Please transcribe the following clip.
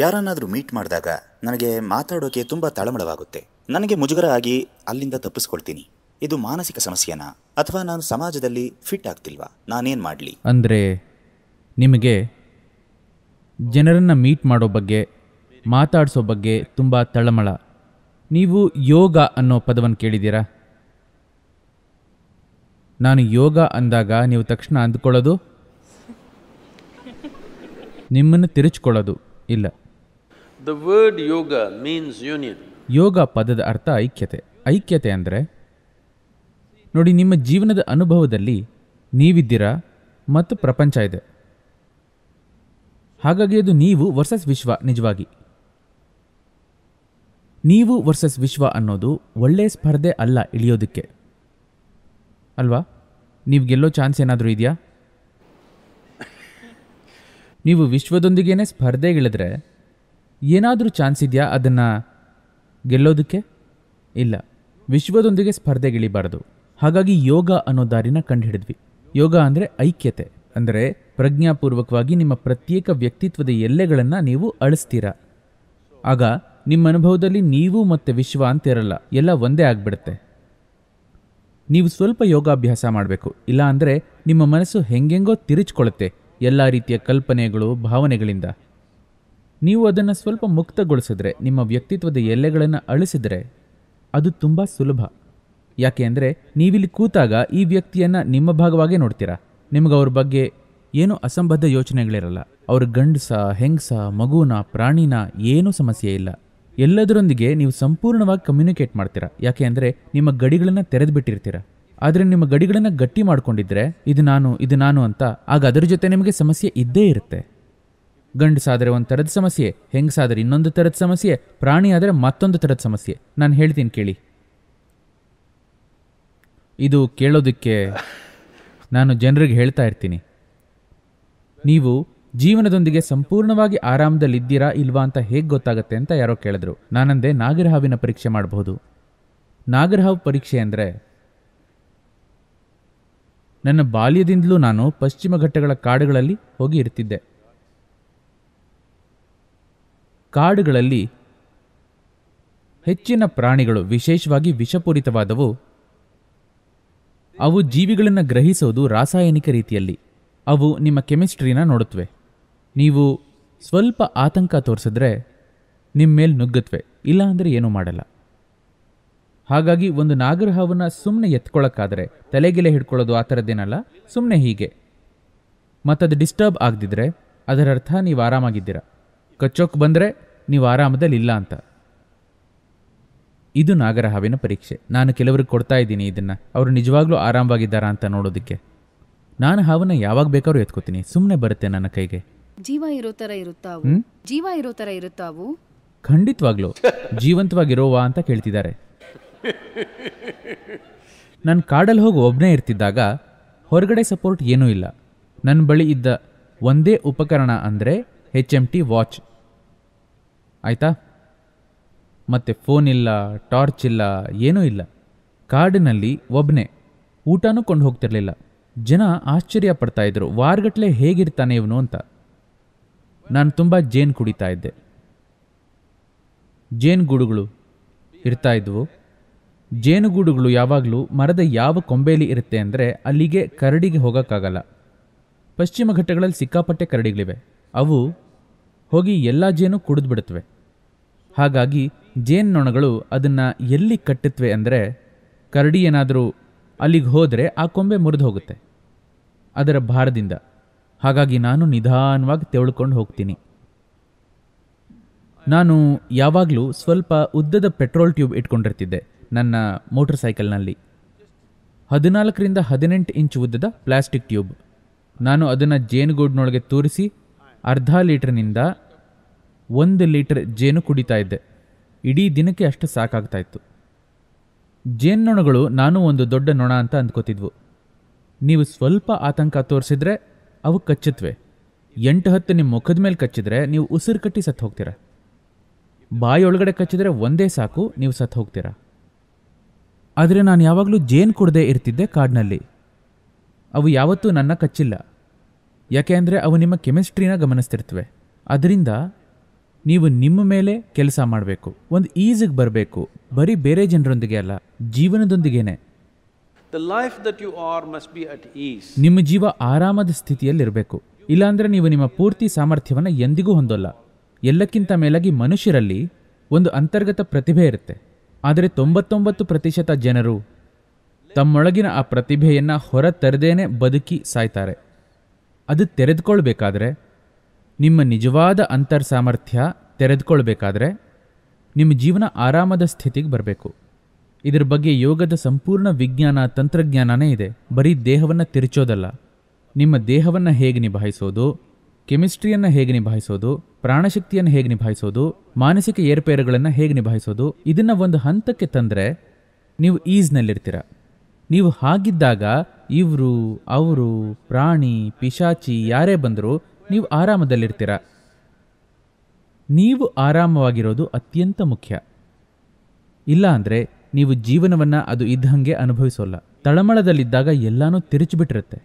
ಯಾರನ್ನಾದರೂ ಮೀಟ್ ಮಾಡಿದಾಗ ನನಗೆ ಮಾತಾಡೋಕೆ ತುಂಬ ತಳಮಳವಾಗುತ್ತೆ ನನಗೆ ಮುಜುಗರ ಆಗಿ ಅಲ್ಲಿಂದ ತಪ್ಪಿಸ್ಕೊಳ್ತೀನಿ ಇದು ಮಾನಸಿಕ ಸಮಸ್ಯೆನಾ ಅಥವಾ ನಾನು ಸಮಾಜದಲ್ಲಿ ಫಿಟ್ ಆಗ್ತಿಲ್ವಾ ನಾನೇನು ಮಾಡಲಿ ಅಂದರೆ ನಿಮಗೆ ಜನರನ್ನು ಮೀಟ್ ಮಾಡೋ ಬಗ್ಗೆ ಮಾತಾಡಿಸೋ ಬಗ್ಗೆ ತುಂಬ ತಳಮಳ ನೀವು ಯೋಗ ಅನ್ನೋ ಪದವನ್ನು ಕೇಳಿದ್ದೀರಾ ನಾನು ಯೋಗ ಅಂದಾಗ ನೀವು ತಕ್ಷಣ ಅಂದ್ಕೊಳ್ಳೋದು ನಿಮ್ಮನ್ನು ತಿರುಚ್ಕೊಳ್ಳೋದು ಇಲ್ಲ the word yoga means union yoga ಪದದ ಅರ್ಥ ಐಕ್ಯತೆ ಐಕ್ಯತೆ ಅಂದರೆ ನೋಡಿ ನಿಮ್ಮ ಜೀವನದ ಅನುಭವದಲ್ಲಿ ನೀವಿದ್ದೀರಾ ಮತ್ತು ಪ್ರಪಂಚ ಇದೆ ಹಾಗಾಗಿ ಅದು ನೀವು ವರ್ಸಸ್ ವಿಶ್ವ ನಿಜವಾಗಿ ನೀವು ವರ್ಸಸ್ ವಿಶ್ವ ಅನ್ನೋದು ಒಳ್ಳೆಯ ಸ್ಪರ್ಧೆ ಅಲ್ಲ ಇಳಿಯೋದಕ್ಕೆ ಅಲ್ವಾ ನೀವು ಗೆಲ್ಲೋ ಚಾನ್ಸ್ ಏನಾದರೂ ಇದೆಯಾ ನೀವು ವಿಶ್ವದೊಂದಿಗೇನೆ ಸ್ಪರ್ಧೆಗಿಳಿದ್ರೆ ಏನಾದರೂ ಚಾನ್ಸ್ ಇದೆಯಾ ಅದನ್ನು ಗೆಲ್ಲೋದಕ್ಕೆ ಇಲ್ಲ ವಿಶ್ವದೊಂದಿಗೆ ಸ್ಪರ್ಧೆಗಿಳಿಬಾರ್ದು ಹಾಗಾಗಿ ಯೋಗ ಅನ್ನೋ ದಾರಿನ ಕಂಡುಹಿಡಿದ್ವಿ ಯೋಗ ಅಂದರೆ ಐಕ್ಯತೆ ಅಂದರೆ ಪ್ರಜ್ಞಾಪೂರ್ವಕವಾಗಿ ನಿಮ್ಮ ಪ್ರತ್ಯೇಕ ವ್ಯಕ್ತಿತ್ವದ ಎಲ್ಲೆಗಳನ್ನು ನೀವು ಅಳಿಸ್ತೀರಾ ಆಗ ನಿಮ್ಮ ಅನುಭವದಲ್ಲಿ ನೀವು ಮತ್ತು ವಿಶ್ವ ಅಂತ ಎಲ್ಲ ಒಂದೇ ಆಗಿಬಿಡುತ್ತೆ ನೀವು ಸ್ವಲ್ಪ ಯೋಗಾಭ್ಯಾಸ ಮಾಡಬೇಕು ಇಲ್ಲ ಅಂದರೆ ನಿಮ್ಮ ಮನಸ್ಸು ಹೆಂಗೆಂಗೋ ತಿರುಚಿಕೊಳ್ಳುತ್ತೆ ಎಲ್ಲ ರೀತಿಯ ಕಲ್ಪನೆಗಳು ಭಾವನೆಗಳಿಂದ ನೀವು ಅದನ್ನು ಸ್ವಲ್ಪ ಮುಕ್ತಗೊಳಿಸಿದ್ರೆ ನಿಮ್ಮ ವ್ಯಕ್ತಿತ್ವದ ಎಲ್ಲೆಗಳನ್ನು ಅಳಿಸಿದರೆ ಅದು ತುಂಬ ಸುಲಭ ಯಾಕೆ ಅಂದರೆ ನೀವಿಲ್ಲಿ ಕೂತಾಗ ಈ ವ್ಯಕ್ತಿಯನ್ನು ನಿಮ್ಮ ಭಾಗವಾಗೇ ನೋಡ್ತೀರಾ ನಿಮಗೆ ಅವ್ರ ಬಗ್ಗೆ ಏನೂ ಅಸಂಬದ್ಧ ಯೋಚನೆಗಳಿರಲ್ಲ ಅವ್ರ ಗಂಡಸ ಹೆಂಗಸ ಮಗುವಿನ ಪ್ರಾಣಿನ ಏನೂ ಸಮಸ್ಯೆ ಇಲ್ಲ ಎಲ್ಲದರೊಂದಿಗೆ ನೀವು ಸಂಪೂರ್ಣವಾಗಿ ಕಮ್ಯುನಿಕೇಟ್ ಮಾಡ್ತೀರಾ ಯಾಕೆ ಅಂದರೆ ನಿಮ್ಮ ಗಡಿಗಳನ್ನು ತೆರೆದು ಬಿಟ್ಟಿರ್ತೀರ ಆದರೆ ನಿಮ್ಮ ಗಡಿಗಳನ್ನು ಗಟ್ಟಿ ಮಾಡ್ಕೊಂಡಿದ್ರೆ ಇದು ನಾನು ಇದು ನಾನು ಅಂತ ಆಗ ಅದರ ಜೊತೆ ನಿಮಗೆ ಸಮಸ್ಯೆ ಇದ್ದೇ ಇರುತ್ತೆ ಗಂಡಸಾದರೆ ಒಂದು ಥರದ ಸಮಸ್ಯೆ ಹೆಂಗಸಾದರೆ ಇನ್ನೊಂದು ಥರದ ಸಮಸ್ಯೆ ಪ್ರಾಣಿ ಆದರೆ ಮತ್ತೊಂದು ಥರದ ಸಮಸ್ಯೆ ನಾನು ಹೇಳ್ತೀನಿ ಕೇಳಿ ಇದು ಕೇಳೋದಕ್ಕೆ ನಾನು ಜನರಿಗೆ ಹೇಳ್ತಾ ಇರ್ತೀನಿ ನೀವು ಜೀವನದೊಂದಿಗೆ ಸಂಪೂರ್ಣವಾಗಿ ಆರಾಮದಲ್ಲಿದ್ದೀರಾ ಇಲ್ವಾ ಅಂತ ಹೇಗೆ ಗೊತ್ತಾಗುತ್ತೆ ಅಂತ ಯಾರೋ ಕೇಳಿದ್ರು ನಾನಂದೆ ಹಾವಿನ ಪರೀಕ್ಷೆ ಮಾಡಬಹುದು ನಾಗರಹಾವು ಪರೀಕ್ಷೆ ಅಂದರೆ ನನ್ನ ಬಾಲ್ಯದಿಂದಲೂ ನಾನು ಪಶ್ಚಿಮ ಘಟ್ಟಗಳ ಕಾಡುಗಳಲ್ಲಿ ಹೋಗಿ ಇರ್ತಿದ್ದೆ ಕಾಡುಗಳಲ್ಲಿ ಹೆಚ್ಚಿನ ಪ್ರಾಣಿಗಳು ವಿಶೇಷವಾಗಿ ವಿಷಪೂರಿತವಾದವು ಅವು ಜೀವಿಗಳನ್ನು ಗ್ರಹಿಸೋದು ರಾಸಾಯನಿಕ ರೀತಿಯಲ್ಲಿ ಅವು ನಿಮ್ಮ ಕೆಮಿಸ್ಟ್ರಿನ ನೋಡುತ್ತವೆ ನೀವು ಸ್ವಲ್ಪ ಆತಂಕ ತೋರಿಸಿದ್ರೆ ನಿಮ್ಮ ಮೇಲೆ ನುಗ್ಗುತ್ತವೆ ಇಲ್ಲ ಅಂದರೆ ಏನೂ ಮಾಡಲ್ಲ ಹಾಗಾಗಿ ಒಂದು ನಾಗರಹವನ್ನು ಸುಮ್ಮನೆ ಎತ್ಕೊಳ್ಳೋಕ್ಕಾದರೆ ತಲೆಗೆಲೆ ಹಿಡ್ಕೊಳ್ಳೋದು ಆ ಥರದ್ದೇನಲ್ಲ ಸುಮ್ಮನೆ ಹೀಗೆ ಮತ್ತದು ಡಿಸ್ಟರ್ಬ್ ಆಗದಿದ್ರೆ ಅದರರ್ಥ ನೀವು ಆರಾಮಾಗಿದ್ದೀರಾ ಕಚ್ಚೋಕ್ಕೆ ಬಂದರೆ ನೀವು ಆರಾಮದಲ್ಲಿ ಇಲ್ಲ ಅಂತ ಇದು ಹಾವಿನ ಪರೀಕ್ಷೆ ನಾನು ಕೆಲವರಿಗೆ ಕೊಡ್ತಾ ಇದ್ದೀನಿ ಇದನ್ನು ಅವರು ನಿಜವಾಗ್ಲೂ ಆರಾಮವಾಗಿದ್ದಾರಾ ಅಂತ ನೋಡೋದಕ್ಕೆ ನಾನು ಹಾವನ್ನ ಯಾವಾಗ ಬೇಕಾದ್ರೂ ಎತ್ಕೋತೀನಿ ಸುಮ್ಮನೆ ಬರುತ್ತೆ ನನ್ನ ಕೈಗೆ ಜೀವ ಇರೋ ತರ ಇರುತ್ತಾ ಜೀವ ಇರೋ ತರ ಇರುತ್ತಾವು ಖಂಡಿತವಾಗ್ಲೂ ಜೀವಂತವಾಗಿರೋವಾ ಅಂತ ಕೇಳ್ತಿದ್ದಾರೆ ನನ್ನ ಕಾಡಲ್ಲಿ ಹೋಗಿ ಒಬ್ನೇ ಇರ್ತಿದ್ದಾಗ ಹೊರಗಡೆ ಸಪೋರ್ಟ್ ಏನೂ ಇಲ್ಲ ನನ್ನ ಬಳಿ ಇದ್ದ ಒಂದೇ ಉಪಕರಣ ಅಂದರೆ ಎಚ್ ಎಂ ಟಿ ವಾಚ್ ಆಯಿತಾ ಮತ್ತೆ ಫೋನ್ ಇಲ್ಲ ಟಾರ್ಚ್ ಇಲ್ಲ ಏನೂ ಇಲ್ಲ ಕಾಡಿನಲ್ಲಿ ಒಬ್ಬನೇ ಊಟನೂ ಕೊಂಡು ಹೋಗ್ತಿರಲಿಲ್ಲ ಜನ ಆಶ್ಚರ್ಯ ಇದ್ದರು ವಾರಗಟ್ಲೆ ಹೇಗಿರ್ತಾನೆ ಇವನು ಅಂತ ನಾನು ತುಂಬ ಜೇನು ಕುಡಿತಾ ಇದ್ದೆ ಜೇನುಗೂಡುಗಳು ಇದ್ವು ಜೇನುಗೂಡುಗಳು ಯಾವಾಗಲೂ ಮರದ ಯಾವ ಕೊಂಬೆಯಲ್ಲಿ ಇರುತ್ತೆ ಅಂದರೆ ಅಲ್ಲಿಗೆ ಕರಡಿಗೆ ಹೋಗೋಕ್ಕಾಗಲ್ಲ ಪಶ್ಚಿಮ ಘಟ್ಟಗಳಲ್ಲಿ ಸಿಕ್ಕಾಪಟ್ಟೆ ಕರಡಿಗಳಿವೆ ಅವು ಹೋಗಿ ಎಲ್ಲ ಜೇನು ಕುಡಿದ್ಬಿಡುತ್ತವೆ ಹಾಗಾಗಿ ನೊಣಗಳು ಅದನ್ನು ಎಲ್ಲಿ ಕಟ್ಟುತ್ತವೆ ಅಂದರೆ ಕರಡಿ ಏನಾದರೂ ಅಲ್ಲಿಗೆ ಹೋದರೆ ಆ ಕೊಂಬೆ ಮುರಿದು ಹೋಗುತ್ತೆ ಅದರ ಭಾರದಿಂದ ಹಾಗಾಗಿ ನಾನು ನಿಧಾನವಾಗಿ ತೆವಳ್ಕೊಂಡು ಹೋಗ್ತೀನಿ ನಾನು ಯಾವಾಗಲೂ ಸ್ವಲ್ಪ ಉದ್ದದ ಪೆಟ್ರೋಲ್ ಟ್ಯೂಬ್ ಇಟ್ಕೊಂಡಿರ್ತಿದ್ದೆ ನನ್ನ ಮೋಟರ್ ಸೈಕಲ್ನಲ್ಲಿ ಹದಿನಾಲ್ಕರಿಂದ ಹದಿನೆಂಟು ಇಂಚು ಉದ್ದದ ಪ್ಲಾಸ್ಟಿಕ್ ಟ್ಯೂಬ್ ನಾನು ಅದನ್ನು ಜೇನುಗೂಡಿನೊಳಗೆ ತೂರಿಸಿ ಅರ್ಧ ಲೀಟ್ರ್ನಿಂದ ಒಂದು ಲೀಟರ್ ಜೇನು ಕುಡಿತಾ ಇದ್ದೆ ಇಡೀ ದಿನಕ್ಕೆ ಅಷ್ಟು ಸಾಕಾಗ್ತಾ ಇತ್ತು ಜೇನ್ನೊಣಗಳು ನಾನು ಒಂದು ದೊಡ್ಡ ನೊಣ ಅಂತ ಅಂದ್ಕೋತಿದ್ವು ನೀವು ಸ್ವಲ್ಪ ಆತಂಕ ತೋರಿಸಿದ್ರೆ ಅವು ಕಚ್ಚುತ್ತವೆ ಎಂಟು ಹತ್ತು ನಿಮ್ಮ ಮುಖದ ಮೇಲೆ ಕಚ್ಚಿದ್ರೆ ನೀವು ಉಸಿರು ಕಟ್ಟಿ ಸತ್ತು ಹೋಗ್ತೀರ ಬಾಯೊಳಗಡೆ ಕಚ್ಚಿದ್ರೆ ಒಂದೇ ಸಾಕು ನೀವು ಸತ್ತು ಹೋಗ್ತೀರ ಆದರೆ ನಾನು ಯಾವಾಗಲೂ ಜೇನು ಕುಡದೇ ಇರ್ತಿದ್ದೆ ಕಾಡಿನಲ್ಲಿ ಅವು ಯಾವತ್ತೂ ನನ್ನ ಕಚ್ಚಿಲ್ಲ ಯಾಕೆ ಅಂದರೆ ಅವು ನಿಮ್ಮ ಕೆಮಿಸ್ಟ್ರಿನ ಗಮನಿಸ್ತಿರ್ತವೆ ಅದರಿಂದ ನೀವು ನಿಮ್ಮ ಮೇಲೆ ಕೆಲಸ ಮಾಡಬೇಕು ಒಂದು ಈಸಿಗೆ ಬರಬೇಕು ಬರೀ ಬೇರೆ ಜನರೊಂದಿಗೆ ಅಲ್ಲ ಜೀವನದೊಂದಿಗೇನೆ ನಿಮ್ಮ ಜೀವ ಆರಾಮದ ಸ್ಥಿತಿಯಲ್ಲಿರಬೇಕು ಇಲ್ಲಾಂದ್ರೆ ನೀವು ನಿಮ್ಮ ಪೂರ್ತಿ ಸಾಮರ್ಥ್ಯವನ್ನು ಎಂದಿಗೂ ಹೊಂದೋಲ್ಲ ಎಲ್ಲಕ್ಕಿಂತ ಮೇಲಾಗಿ ಮನುಷ್ಯರಲ್ಲಿ ಒಂದು ಅಂತರ್ಗತ ಪ್ರತಿಭೆ ಇರುತ್ತೆ ಆದರೆ ತೊಂಬತ್ತೊಂಬತ್ತು ಪ್ರತಿಶತ ಜನರು ತಮ್ಮೊಳಗಿನ ಆ ಪ್ರತಿಭೆಯನ್ನು ಹೊರತರದೇನೆ ಬದುಕಿ ಸಾಯ್ತಾರೆ ಅದು ತೆರೆದುಕೊಳ್ಬೇಕಾದ್ರೆ ನಿಮ್ಮ ನಿಜವಾದ ಅಂತರ್ ಸಾಮರ್ಥ್ಯ ತೆರೆದುಕೊಳ್ಬೇಕಾದ್ರೆ ನಿಮ್ಮ ಜೀವನ ಆರಾಮದ ಸ್ಥಿತಿಗೆ ಬರಬೇಕು ಇದ್ರ ಬಗ್ಗೆ ಯೋಗದ ಸಂಪೂರ್ಣ ವಿಜ್ಞಾನ ತಂತ್ರಜ್ಞಾನನೇ ಇದೆ ಬರೀ ದೇಹವನ್ನು ತಿರುಚೋದಲ್ಲ ನಿಮ್ಮ ದೇಹವನ್ನು ಹೇಗೆ ನಿಭಾಯಿಸೋದು ಕೆಮಿಸ್ಟ್ರಿಯನ್ನು ಹೇಗೆ ನಿಭಾಯಿಸೋದು ಪ್ರಾಣಶಕ್ತಿಯನ್ನು ಹೇಗೆ ನಿಭಾಯಿಸೋದು ಮಾನಸಿಕ ಏರ್ಪೇರುಗಳನ್ನು ಹೇಗೆ ನಿಭಾಯಿಸೋದು ಇದನ್ನು ಒಂದು ಹಂತಕ್ಕೆ ತಂದರೆ ನೀವು ಈಸ್ನಲ್ಲಿರ್ತೀರ ನೀವು ಹಾಗಿದ್ದಾಗ ಇವರು ಅವರು ಪ್ರಾಣಿ ಪಿಶಾಚಿ ಯಾರೇ ಬಂದರೂ ನೀವು ಆರಾಮದಲ್ಲಿರ್ತೀರ ನೀವು ಆರಾಮವಾಗಿರೋದು ಅತ್ಯಂತ ಮುಖ್ಯ ಇಲ್ಲ ಅಂದರೆ ನೀವು ಜೀವನವನ್ನು ಅದು ಇದ್ದಂಗೆ ಅನುಭವಿಸೋಲ್ಲ ತಳಮಳದಲ್ಲಿದ್ದಾಗ ಎಲ್ಲಾನು ತಿರುಚಿಬಿಟ್ಟಿರುತ್ತೆ